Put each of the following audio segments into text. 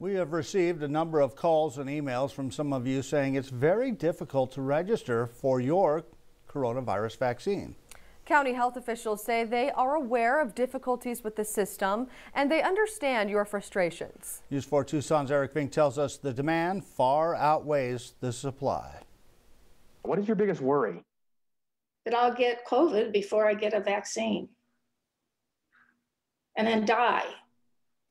We have received a number of calls and emails from some of you saying it's very difficult to register for your coronavirus vaccine. County health officials say they are aware of difficulties with the system and they understand your frustrations. News 4 Tucson's Eric Vink tells us the demand far outweighs the supply. What is your biggest worry? That I'll get COVID before I get a vaccine and then die.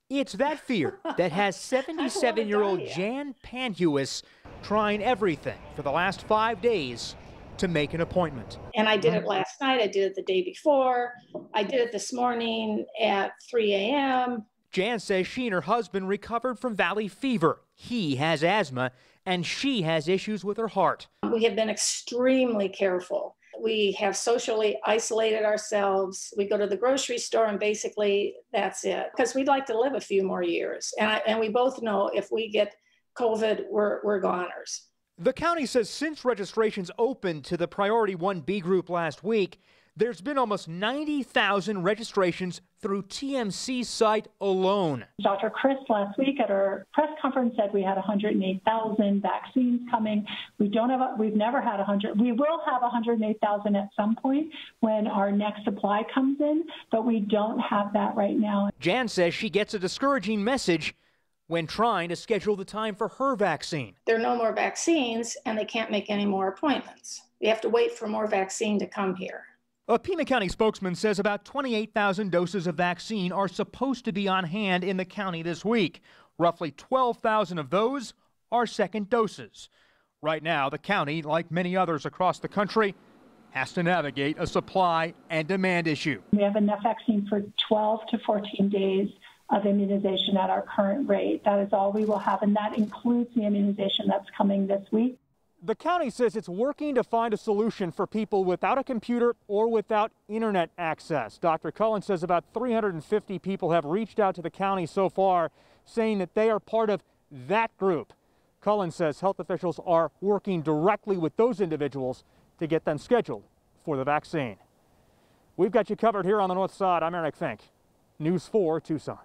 It's that fear that has 77 year old Jan Panhuis trying everything for the last five days to make an appointment. And I did it last night. I did it the day before. I did it this morning at 3 a.m. Jan says she and her husband recovered from valley fever. He has asthma and she has issues with her heart. We have been extremely careful. We have socially isolated ourselves. We go to the grocery store, and basically that's it because we'd like to live a few more years. And, I, and we both know if we get COVID, we're, we're goners. The county says since registrations opened to the Priority 1B group last week, there's been almost 90,000 registrations through TMC's site alone. Dr. Chris last week at our press conference said we had 108,000 vaccines coming. We don't have, a, we've never had 100. We will have 108,000 at some point when our next supply comes in, but we don't have that right now. Jan says she gets a discouraging message when trying to schedule the time for her vaccine. There are no more vaccines, and they can't make any more appointments. We have to wait for more vaccine to come here. A Pima County spokesman says about 28,000 doses of vaccine are supposed to be on hand in the county this week. Roughly 12,000 of those are second doses. Right now, the county, like many others across the country, has to navigate a supply and demand issue. We have enough vaccine for 12 to 14 days of immunization at our current rate. That is all we will have, and that includes the immunization that's coming this week. The county says it's working to find a solution for people without a computer or without internet access. Dr. Cullen says about 350 people have reached out to the county so far, saying that they are part of that group. Cullen says health officials are working directly with those individuals to get them scheduled for the vaccine. We've got you covered here on the north side. I'm Eric Fink, News 4 Tucson.